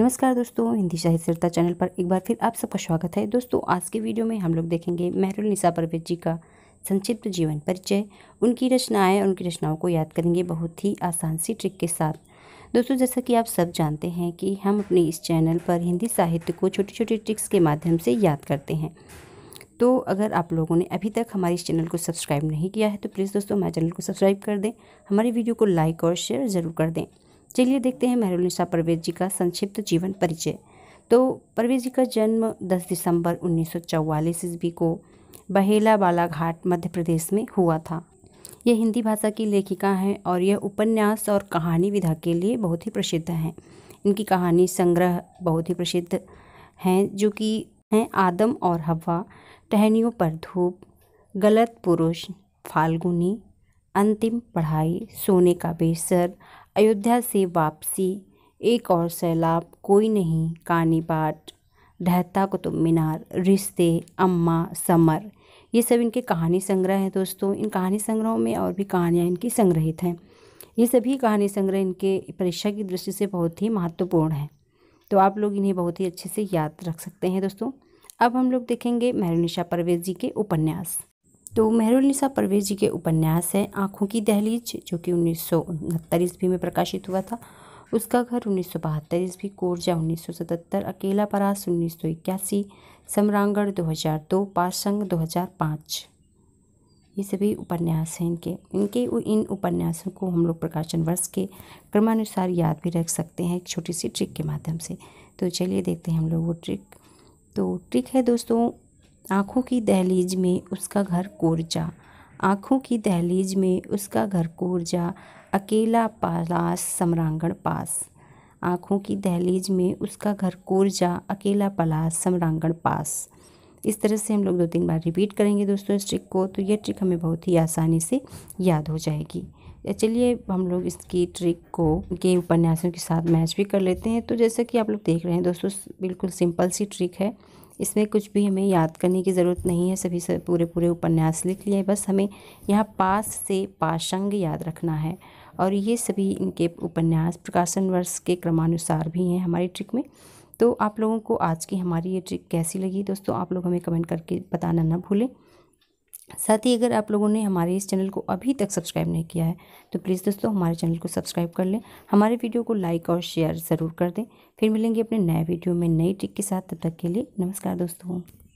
नमस्कार दोस्तों हिंदी शाहिद सरता चैनल पर एक बार फिर आप सबका स्वागत है दोस्तों आज के वीडियो में हम लोग देखेंगे मेहरुल निसा परवेज जी का संक्षिप्त जीवन परिचय उनकी रचनाएं उनकी रचनाओं को याद करेंगे बहुत ही आसान सी ट्रिक के साथ दोस्तों जैसा कि आप सब जानते हैं कि हम अपने इस चैनल पर हिंदी साहित्य को छोटी छोटी ट्रिक्स के माध्यम से याद करते हैं तो अगर आप लोगों ने अभी तक हमारे इस चैनल को सब्सक्राइब नहीं किया है तो प्लीज़ दोस्तों हमारे चैनल को सब्सक्राइब कर दें हमारी वीडियो को लाइक और शेयर ज़रूर कर दें चलिए देखते हैं मेहरुलनिसा परवेज जी का संक्षिप्त जीवन परिचय तो परवेज जी का जन्म 10 दिसंबर उन्नीस सौ ईस्वी को बहेला बालाघाट मध्य प्रदेश में हुआ था यह हिंदी भाषा की लेखिका हैं और यह उपन्यास और कहानी विधा के लिए बहुत ही प्रसिद्ध हैं इनकी कहानी संग्रह बहुत ही प्रसिद्ध हैं जो कि हैं आदम और हवा टहनियों पर धूप गलत पुरुष फाल्गुनी अंतिम पढ़ाई सोने का बेसर अयोध्या से वापसी एक और सैलाब कोई नहीं कानीबाट ढहता कुतुब मीनार रिश्ते अम्मा समर ये सब इनके कहानी संग्रह हैं दोस्तों इन कहानी संग्रहों में और भी कहानियाँ इनकी संग्रहित हैं ये सभी कहानी संग्रह इनके परीक्षा की दृष्टि से बहुत ही महत्वपूर्ण हैं तो आप लोग इन्हें बहुत ही अच्छे से याद रख सकते हैं दोस्तों अब हम लोग देखेंगे मेहरुनिशा परवेज जी के उपन्यास तो मेहरुलनिसा परवेज जी के उपन्यास है आँखों की दहलीज जो कि उन्नीस सौ ईस्वी में प्रकाशित हुआ था उसका घर उन्नीस सौ बहत्तर ईस्वी कोरजा उन्नीस सौ सतहत्तर अकेला परास उन्नीस सौ इक्यासी सम्रांगण दो हज़ार दो पारसंग दो हज़ार पाँच ये सभी उपन्यास हैं इनके इनके इन उपन्यासों को हम लोग प्रकाशन वर्ष के क्रमानुसार याद भी रख सकते हैं एक छोटी सी ट्रिक के माध्यम से तो चलिए देखते हैं हम लोग वो ट्रिक तो ट्रिक है दोस्तों आँखों की दहलीज में उसका घर कोरजा आँखों की दहलीज में उसका घर कोरजा अकेला पलाश सम्रांगण पास आँखों की दहलीज में उसका घर कोरजा अकेला पलाश सम्रांगण पास इस तरह से हम लोग दो तीन बार रिपीट करेंगे दोस्तों इस ट्रिक को तो ये ट्रिक हमें बहुत ही आसानी से याद हो जाएगी चलिए हम लोग इसकी ट्रिक को के उपन्यासों के साथ मैच भी कर लेते हैं तो जैसा कि आप लोग देख रहे हैं दोस्तों बिल्कुल सिंपल सी ट्रिक है इसमें कुछ भी हमें याद करने की ज़रूरत नहीं है सभी से पूरे पूरे उपन्यास लिख लिए बस हमें यहाँ पास से पाशंग याद रखना है और ये सभी इनके उपन्यास प्रकाशन वर्ष के क्रमानुसार भी हैं हमारी ट्रिक में तो आप लोगों को आज की हमारी ये ट्रिक कैसी लगी दोस्तों आप लोग हमें कमेंट करके बताना ना भूलें साथ ही अगर आप लोगों ने हमारे इस चैनल को अभी तक सब्सक्राइब नहीं किया है तो प्लीज़ दोस्तों हमारे चैनल को सब्सक्राइब कर लें हमारे वीडियो को लाइक और शेयर ज़रूर कर दें फिर मिलेंगे अपने नए वीडियो में नई ट्रिक के साथ तब तक के लिए नमस्कार दोस्तों